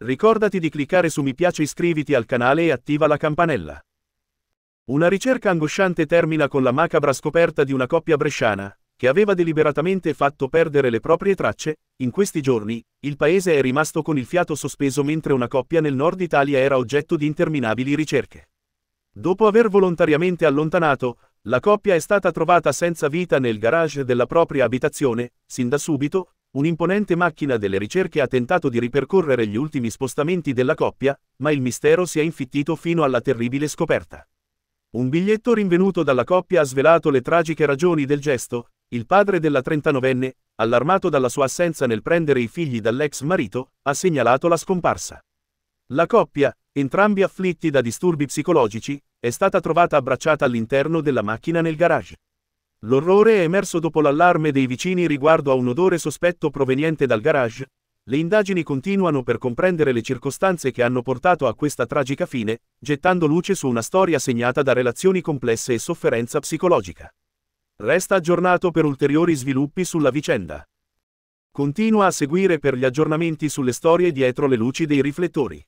Ricordati di cliccare su mi piace, iscriviti al canale e attiva la campanella. Una ricerca angosciante termina con la macabra scoperta di una coppia bresciana, che aveva deliberatamente fatto perdere le proprie tracce, in questi giorni, il paese è rimasto con il fiato sospeso mentre una coppia nel nord Italia era oggetto di interminabili ricerche. Dopo aver volontariamente allontanato, la coppia è stata trovata senza vita nel garage della propria abitazione, sin da subito, Un'imponente macchina delle ricerche ha tentato di ripercorrere gli ultimi spostamenti della coppia, ma il mistero si è infittito fino alla terribile scoperta. Un biglietto rinvenuto dalla coppia ha svelato le tragiche ragioni del gesto, il padre della 39enne, allarmato dalla sua assenza nel prendere i figli dall'ex marito, ha segnalato la scomparsa. La coppia, entrambi afflitti da disturbi psicologici, è stata trovata abbracciata all'interno della macchina nel garage. L'orrore è emerso dopo l'allarme dei vicini riguardo a un odore sospetto proveniente dal garage. Le indagini continuano per comprendere le circostanze che hanno portato a questa tragica fine, gettando luce su una storia segnata da relazioni complesse e sofferenza psicologica. Resta aggiornato per ulteriori sviluppi sulla vicenda. Continua a seguire per gli aggiornamenti sulle storie dietro le luci dei riflettori.